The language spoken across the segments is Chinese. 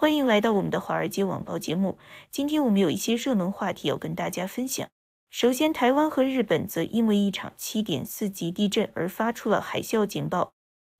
欢迎来到我们的华尔街网报节目。今天我们有一些热门话题要跟大家分享。首先，台湾和日本则因为一场7.4级地震而发出了海啸警报，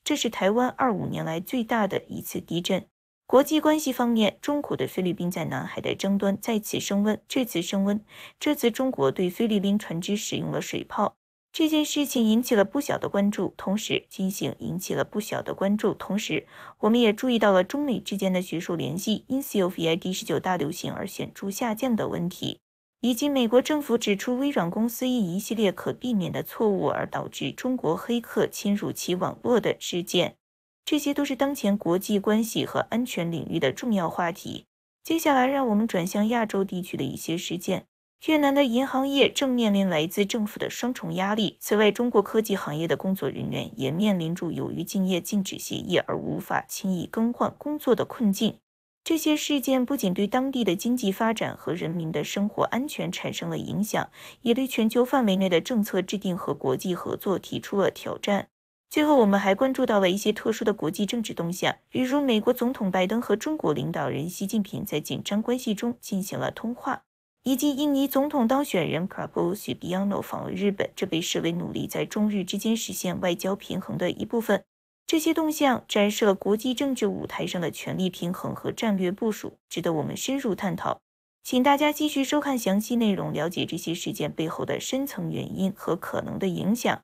这是台湾25年来最大的一次地震。国际关系方面，中国的菲律宾在南海的争端再次升温。这次升温，这次中国对菲律宾船只使用了水炮。这件事情引起了不小的关注，同时，金型引起了不小的关注。同时，我们也注意到了中美之间的学术联系因 COVID-19 大流行而显著下降的问题，以及美国政府指出微软公司因一系列可避免的错误而导致中国黑客侵入其网络的事件。这些都是当前国际关系和安全领域的重要话题。接下来，让我们转向亚洲地区的一些事件。越南的银行业正面临来自政府的双重压力。此外，中国科技行业的工作人员也面临着由于敬业禁止协议而无法轻易更换工作的困境。这些事件不仅对当地的经济发展和人民的生活安全产生了影响，也对全球范围内的政策制定和国际合作提出了挑战。最后，我们还关注到了一些特殊的国际政治动向，比如美国总统拜登和中国领导人习近平在紧张关系中进行了通话。以及印尼总统当选人 Prabowo s u b i a n o 访问日本，这被视为努力在中日之间实现外交平衡的一部分。这些动向展示了国际政治舞台上的权力平衡和战略部署，值得我们深入探讨。请大家继续收看详细内容，了解这些事件背后的深层原因和可能的影响。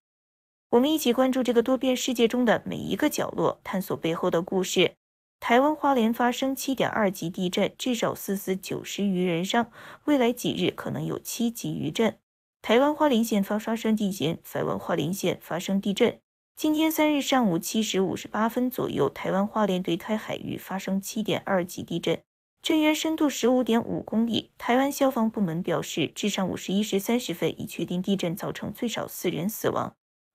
我们一起关注这个多变世界中的每一个角落，探索背后的故事。台湾花莲发生七点二级地震，至少四死九十余人伤。未来几日可能有七级余震。台湾花莲县发生地震。台湾花莲县发生地震。今天三日上午七时五十八分左右，台湾花莲对开海域发生七点二级地震，震源深度十五点五公里。台湾消防部门表示，至上午十一时三十分已确定地震造成最少四人死亡。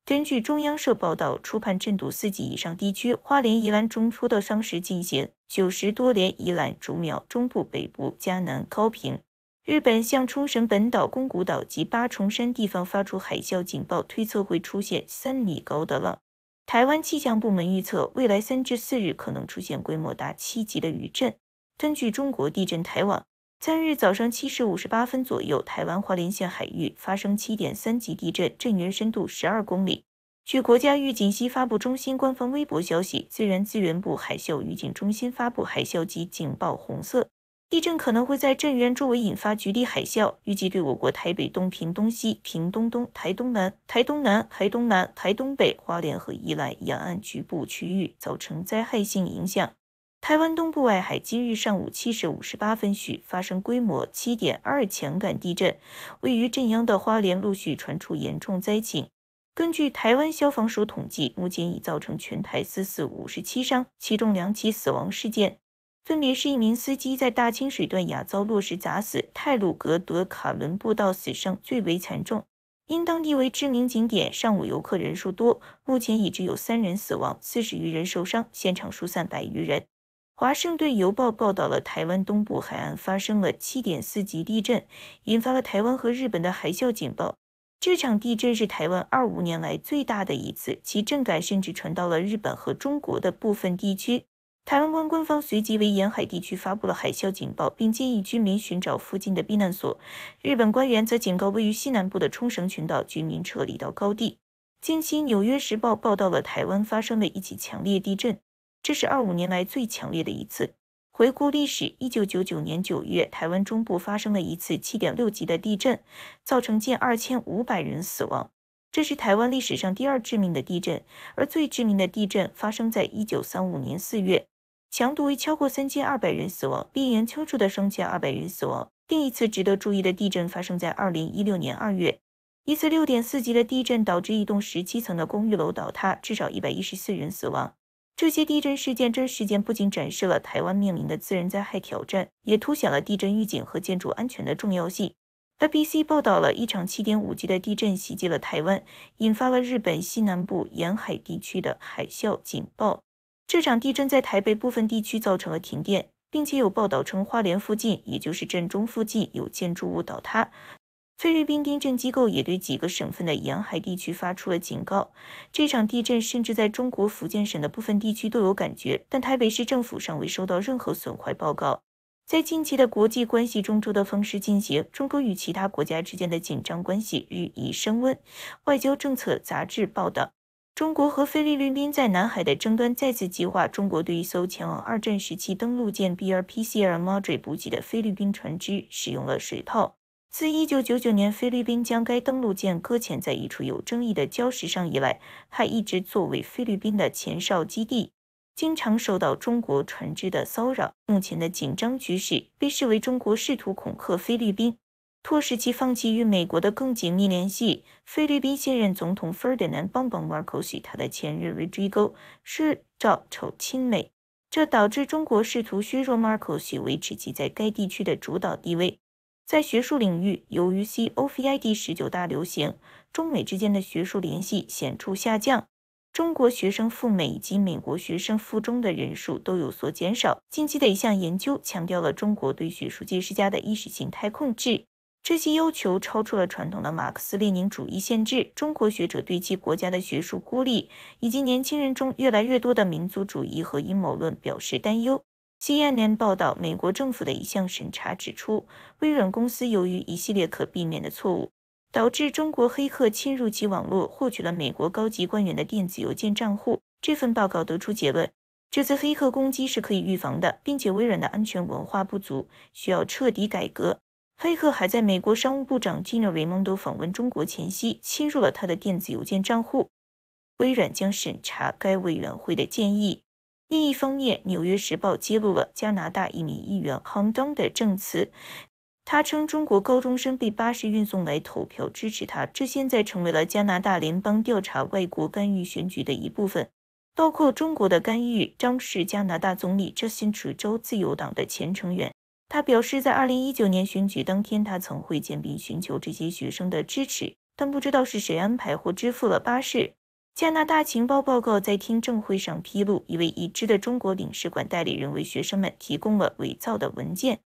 根据中央社报道，初判震度四级以上地区花莲以南中出的伤势进行，九十多连以兰竹苗中部北部嘉南高平。日本向冲绳本岛宫古岛及八重山地方发出海啸警报，推测会出现三米高的浪。台湾气象部门预测，未来三至四日可能出现规模达七级的余震。根据中国地震台网。三日早上七时五十八分左右，台湾花莲县海域发生七点三级地震，震源深度十二公里。据国家预警机发布中心官方微博消息，自然资源部海啸预警中心发布海啸级警报，红色。地震可能会在震源周围引发局地海啸，预计对我国台北、东平、东西、屏东东、台东南、台东南、台东南、台东北、花莲和宜兰沿岸局部区域造成灾害性影响。台湾东部外海今日上午七时五十八分许发生规模七点二强感地震，位于镇央的花莲陆续传出严重灾情。根据台湾消防署统计，目前已造成全台四死五十七伤，其中两起死亡事件，分别是一名司机在大清水段雅遭落石砸死，泰鲁格德卡伦步道死伤最为惨重。因当地为知名景点，上午游客人数多，目前已知有三人死亡，四十余人受伤，现场疏散百余人。华盛顿邮报报道了台湾东部海岸发生了七点四级地震，引发了台湾和日本的海啸警报。这场地震是台湾二五年来最大的一次，其震感甚至传到了日本和中国的部分地区。台湾官官方随即为沿海地区发布了海啸警报，并建议居民寻找附近的避难所。日本官员则警告位于西南部的冲绳群岛居民撤离到高地。近期，《纽约时报》报道了台湾发生的一起强烈地震。这是二五年来最强烈的一次。回顾历史，一九九九年九月，台湾中部发生了一次七点六级的地震，造成近二千五百人死亡，这是台湾历史上第二致命的地震。而最致命的地震发生在一九三五年四月，强度为超过三千二百人死亡，并延超出的生千二百人死亡。另一次值得注意的地震发生在二零一六年二月，一次六点四级的地震导致一栋十七层的公寓楼倒塌，至少一百一十四人死亡。这些地震事件，这事件不仅展示了台湾面临的自然灾害挑战，也凸显了地震预警和建筑安全的重要性。ABC 报道了一场7.5级的地震袭击了台湾，引发了日本西南部沿海地区的海啸警报。这场地震在台北部分地区造成了停电，并且有报道称花莲附近，也就是震中附近有建筑物倒塌。菲律宾地震机构也对几个省份的沿海地区发出了警告。这场地震甚至在中国福建省的部分地区都有感觉，但台北市政府尚未收到任何损坏报告。在近期的国际关系中的方式进行，中国与其他国家之间的紧张关系日益升温。外交政策杂志报道，中国和菲律宾在南海的争端再次激化。中国对一艘前往二战时期登陆舰 BRP c l Marj 补给的菲律宾船只使用了水炮。自1999年菲律宾将该登陆舰搁浅在一处有争议的礁石上以来，它一直作为菲律宾的前哨基地，经常受到中国船只的骚扰。目前的紧张局势被视为中国试图恐吓菲律宾，迫使其放弃与美国的更紧密联系。菲律宾现任总统 Ferdinand 费尔南 m a r 邦· o 科斯，他的前任 Rodrigo 是赵丑亲美，这导致中国试图削弱 m a r 马科斯，维持其在该地区的主导地位。在学术领域，由于 C O V I D 十九大流行，中美之间的学术联系显著下降。中国学生赴美以及美国学生赴中的人数都有所减少。近期的一项研究强调了中国对学术界施加的意识形态控制，这些要求超出了传统的马克思列宁主义限制。中国学者对其国家的学术孤立以及年轻人中越来越多的民族主义和阴谋论表示担忧。《新安联》报道，美国政府的一项审查指出，微软公司由于一系列可避免的错误，导致中国黑客侵入其网络，获取了美国高级官员的电子邮件账户。这份报告得出结论，这次黑客攻击是可以预防的，并且微软的安全文化不足，需要彻底改革。黑客还在美国商务部长吉诺雷蒙德访问中国前夕侵入了他的电子邮件账户。微软将审查该委员会的建议。另一方面，《纽约时报》揭露了加拿大一名议员 h o n d o n 的证词，他称中国高中生被巴士运送来投票支持他，这现在成为了加拿大联邦调查外国干预选举的一部分，包括中国的干预。张是加拿大总理，这新 a 州自由党的前成员，他表示，在2019年选举当天，他曾会见并寻求这些学生的支持，但不知道是谁安排或支付了巴士。加拿大情报报告在听证会上披露，一位已知的中国领事馆代理人为学生们提供了伪造的文件，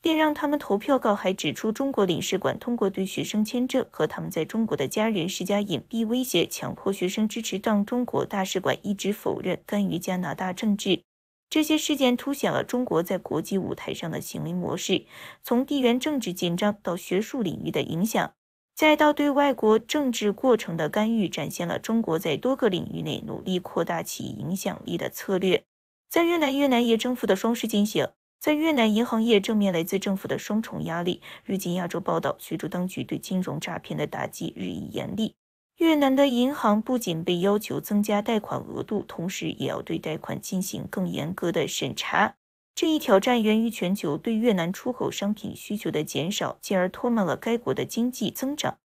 并让他们投票。告还指出，中国领事馆通过对学生签证和他们在中国的家人施加隐蔽威胁，强迫学生支持。当中国大使馆一直否认干预加拿大政治，这些事件凸显了中国在国际舞台上的行为模式，从地缘政治紧张到学术领域的影响。再到对外国政治过程的干预，展现了中国在多个领域内努力扩大其影响力的策略。在越南，越南也政府的双狮进行，在越南银行业正面来自政府的双重压力。日经亚洲报道》，随着当局对金融诈骗的打击日益严厉，越南的银行不仅被要求增加贷款额度，同时也要对贷款进行更严格的审查。这一挑战源于全球对越南出口商品需求的减少，进而拖慢了该国的经济增长。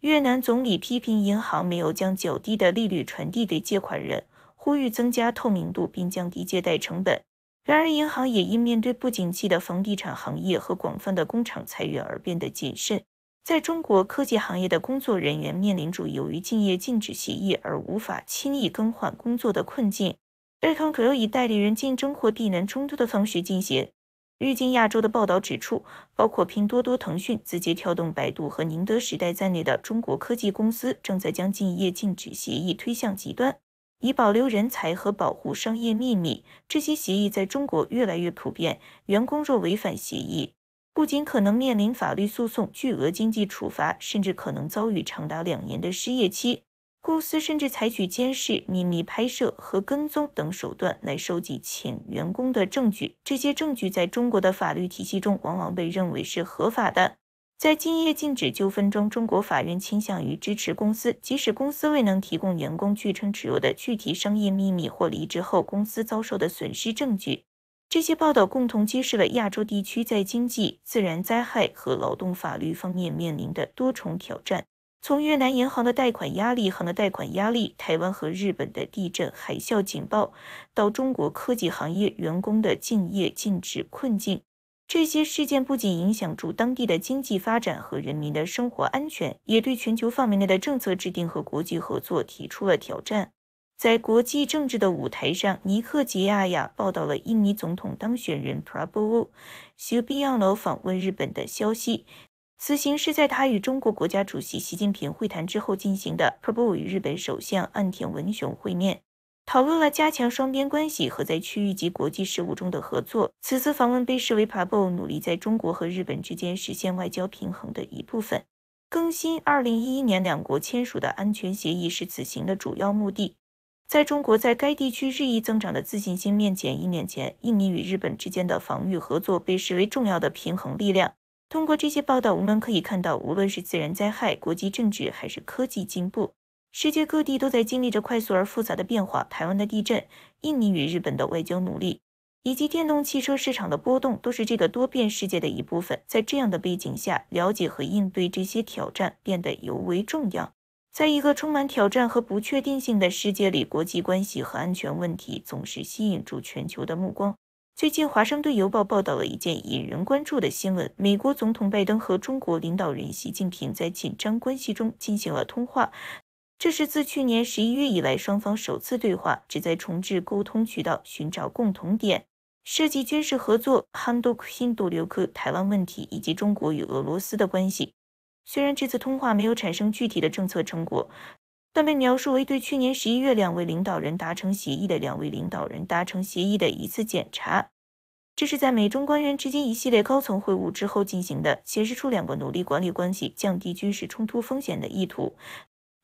越南总理批评银行没有将较低的利率传递给借款人，呼吁增加透明度并降低借贷成本。然而，银行也因面对不景气的房地产行业和广泛的工厂裁员而变得谨慎。在中国科技行业的工作人员面临着由于竞业禁止协议而无法轻易更换工作的困境。日康可以代理人竞争或避难冲突的方式进行。日经亚洲的报道指出，包括拼多多、腾讯、字节跳动、百度和宁德时代在内的中国科技公司正在将竞业禁止协议推向极端，以保留人才和保护商业秘密。这些协议在中国越来越普遍，员工若违反协议，不仅可能面临法律诉讼、巨额经济处罚，甚至可能遭遇长达两年的失业期。公司甚至采取监视、秘密拍摄和跟踪等手段来收集请员工的证据，这些证据在中国的法律体系中往往被认为是合法的。在竞业禁止纠纷中，中国法院倾向于支持公司，即使公司未能提供员工据称持有的具体商业秘密或离职后公司遭受的损失证据。这些报道共同揭示了亚洲地区在经济、自然灾害和劳动法律方面面临的多重挑战。从越南银行的贷款压力、行的贷款压力，台湾和日本的地震海啸警报，到中国科技行业员工的敬业禁止困境，这些事件不仅影响住当地的经济发展和人民的生活安全，也对全球范围内的政策制定和国际合作提出了挑战。在国际政治的舞台上，尼克吉亚亚报道了印尼总统当选人 Prabowo s u b i a n o 访问日本的消息。此行是在他与中国国家主席习近平会谈之后进行的。p r a b o 与日本首相岸田文雄会面，讨论了加强双边关系和在区域及国际事务中的合作。此次访问被视为 p r a b o 努力在中国和日本之间实现外交平衡的一部分。更新2011年两国签署的安全协议是此行的主要目的。在中国在该地区日益增长的自信心面前，一年前，印尼与日本之间的防御合作被视为重要的平衡力量。通过这些报道，我们可以看到，无论是自然灾害、国际政治，还是科技进步，世界各地都在经历着快速而复杂的变化。台湾的地震、印尼与日本的外交努力，以及电动汽车市场的波动，都是这个多变世界的一部分。在这样的背景下，了解和应对这些挑战变得尤为重要。在一个充满挑战和不确定性的世界里，国际关系和安全问题总是吸引住全球的目光。最近，《华盛顿邮报》报道了一件引人关注的新闻：美国总统拜登和中国领导人习近平在紧张关系中进行了通话。这是自去年十一月以来双方首次对话，旨在重置沟通渠道，寻找共同点，涉及军事合作、韩斗新斗留克、台湾问题以及中国与俄罗斯的关系。虽然这次通话没有产生具体的政策成果。但被描述为对去年十一月两位领导人达成协议的两位领导人达成协议的一次检查，这是在美中官员之间一系列高层会晤之后进行的，显示出两国努力管理关系、降低军事冲突风险的意图。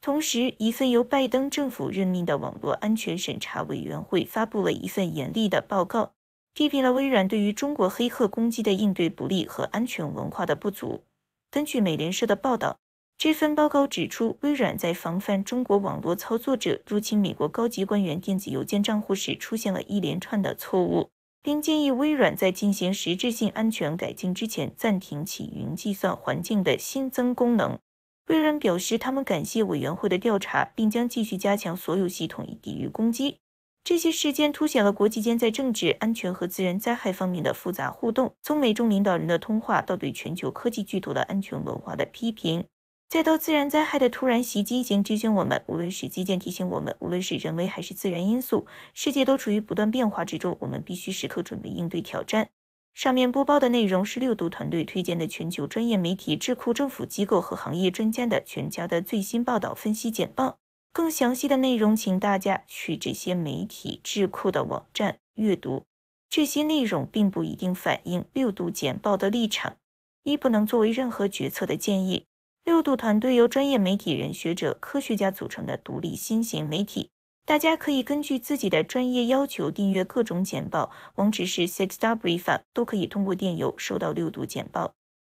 同时，一份由拜登政府任命的网络安全审查委员会发布了一份严厉的报告，批评了微软对于中国黑客攻击的应对不力和安全文化的不足。根据美联社的报道。这份报告指出，微软在防范中国网络操作者入侵美国高级官员电子邮件账户时出现了一连串的错误，并建议微软在进行实质性安全改进之前暂停其云计算环境的新增功能。微软表示，他们感谢委员会的调查，并将继续加强所有系统以抵御攻击。这些事件凸显了国际间在政治、安全和自然灾害方面的复杂互动，从美中领导人的通话到对全球科技巨头的安全文化的批评。再到自然灾害的突然袭击，经提醒我们，无论是基建提醒我们，无论是人为还是自然因素，世界都处于不断变化之中。我们必须时刻准备应对挑战。上面播报的内容是六度团队推荐的全球专业媒体、智库、政府机构和行业专家的全家的最新报道分析简报。更详细的内容，请大家去这些媒体智库的网站阅读。这些内容并不一定反映六度简报的立场，亦不能作为任何决策的建议。六度团队由专业媒体人、学者、科学家组成的独立新型媒体，大家可以根据自己的专业要求订阅各种简报，网址是 s i x d e r e e 都可以通过电邮收到六度简报。